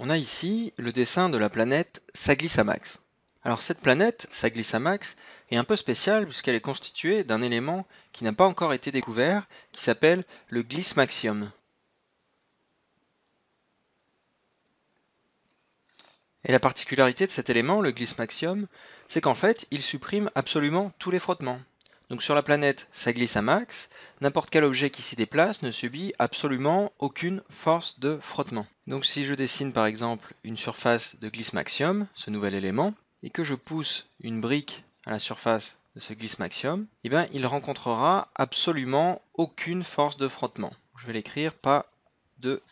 On a ici le dessin de la planète Saglissamax. Alors cette planète, Saglissamax, est un peu spéciale puisqu'elle est constituée d'un élément qui n'a pas encore été découvert, qui s'appelle le glissmaxium. Et la particularité de cet élément, le glissmaxium, c'est qu'en fait, il supprime absolument tous les frottements. Donc sur la planète, ça glisse à max, n'importe quel objet qui s'y déplace ne subit absolument aucune force de frottement. Donc si je dessine par exemple une surface de glisse maximum, ce nouvel élément, et que je pousse une brique à la surface de ce glisse maximum, eh bien il rencontrera absolument aucune force de frottement. Je vais l'écrire pas de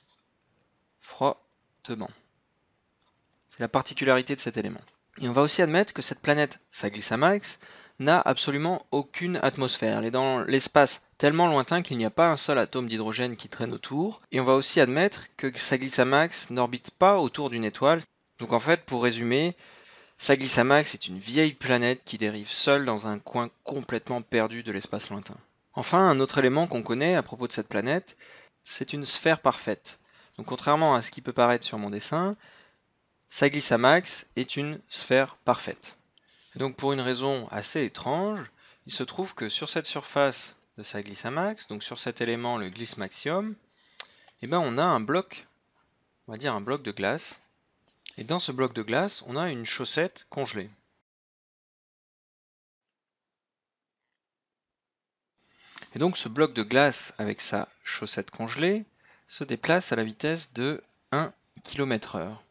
frottement. C'est la particularité de cet élément. Et on va aussi admettre que cette planète, ça glisse à max, n'a absolument aucune atmosphère. Elle est dans l'espace tellement lointain qu'il n'y a pas un seul atome d'hydrogène qui traîne autour. Et on va aussi admettre que sa glissamax n'orbite pas autour d'une étoile. Donc en fait, pour résumer, sa est une vieille planète qui dérive seule dans un coin complètement perdu de l'espace lointain. Enfin, un autre élément qu'on connaît à propos de cette planète, c'est une sphère parfaite. Donc contrairement à ce qui peut paraître sur mon dessin, sa est une sphère parfaite donc pour une raison assez étrange, il se trouve que sur cette surface de sa glisse max, donc sur cet élément, le glisse eh ben, on a un bloc, on va dire un bloc de glace, et dans ce bloc de glace, on a une chaussette congelée. Et donc ce bloc de glace avec sa chaussette congelée se déplace à la vitesse de 1 km heure.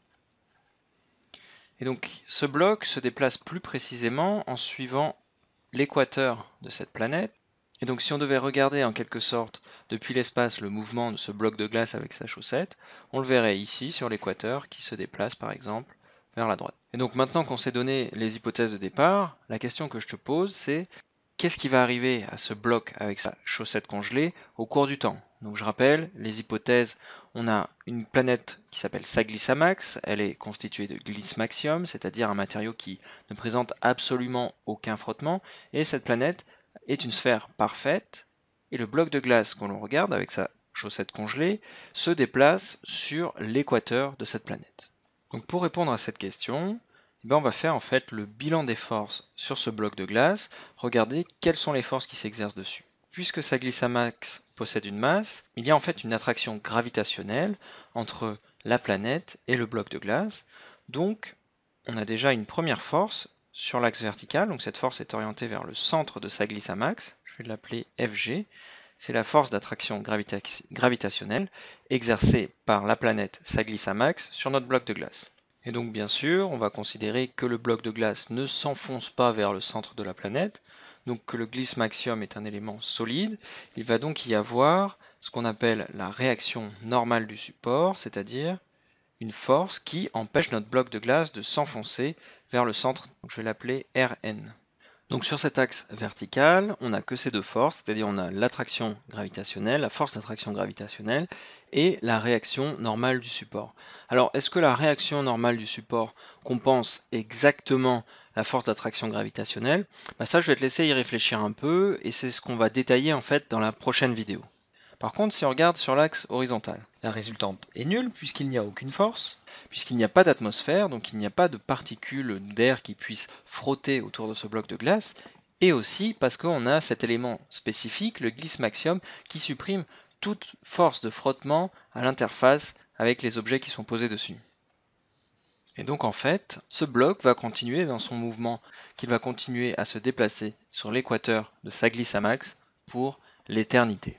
Et donc ce bloc se déplace plus précisément en suivant l'équateur de cette planète. Et donc si on devait regarder en quelque sorte depuis l'espace le mouvement de ce bloc de glace avec sa chaussette, on le verrait ici sur l'équateur qui se déplace par exemple vers la droite. Et donc maintenant qu'on s'est donné les hypothèses de départ, la question que je te pose c'est qu'est-ce qui va arriver à ce bloc avec sa chaussette congelée au cours du temps Donc je rappelle les hypothèses. On a une planète qui s'appelle Saglissamax. elle est constituée de glissmaxium, c'est-à-dire un matériau qui ne présente absolument aucun frottement, et cette planète est une sphère parfaite, et le bloc de glace que l'on regarde avec sa chaussette congelée se déplace sur l'équateur de cette planète. Donc pour répondre à cette question, ben, on va faire en fait le bilan des forces sur ce bloc de glace, regarder quelles sont les forces qui s'exercent dessus. Puisque sa max possède une masse, il y a en fait une attraction gravitationnelle entre la planète et le bloc de glace. Donc on a déjà une première force sur l'axe vertical, donc cette force est orientée vers le centre de sa max. je vais l'appeler FG, c'est la force d'attraction gravitationnelle exercée par la planète sa max sur notre bloc de glace. Et donc bien sûr, on va considérer que le bloc de glace ne s'enfonce pas vers le centre de la planète, donc que le glisse maximum est un élément solide. Il va donc y avoir ce qu'on appelle la réaction normale du support, c'est-à-dire une force qui empêche notre bloc de glace de s'enfoncer vers le centre. je vais l'appeler Rn. Donc sur cet axe vertical, on n'a que ces deux forces, c'est-à-dire on a l'attraction gravitationnelle, la force d'attraction gravitationnelle et la réaction normale du support. Alors est-ce que la réaction normale du support compense exactement la force d'attraction gravitationnelle bah Ça je vais te laisser y réfléchir un peu et c'est ce qu'on va détailler en fait dans la prochaine vidéo. Par contre, si on regarde sur l'axe horizontal, la résultante est nulle puisqu'il n'y a aucune force, puisqu'il n'y a pas d'atmosphère, donc il n'y a pas de particules d'air qui puissent frotter autour de ce bloc de glace, et aussi parce qu'on a cet élément spécifique, le glisse maximum, qui supprime toute force de frottement à l'interface avec les objets qui sont posés dessus. Et donc en fait, ce bloc va continuer dans son mouvement, qu'il va continuer à se déplacer sur l'équateur de sa glisse à max pour l'éternité.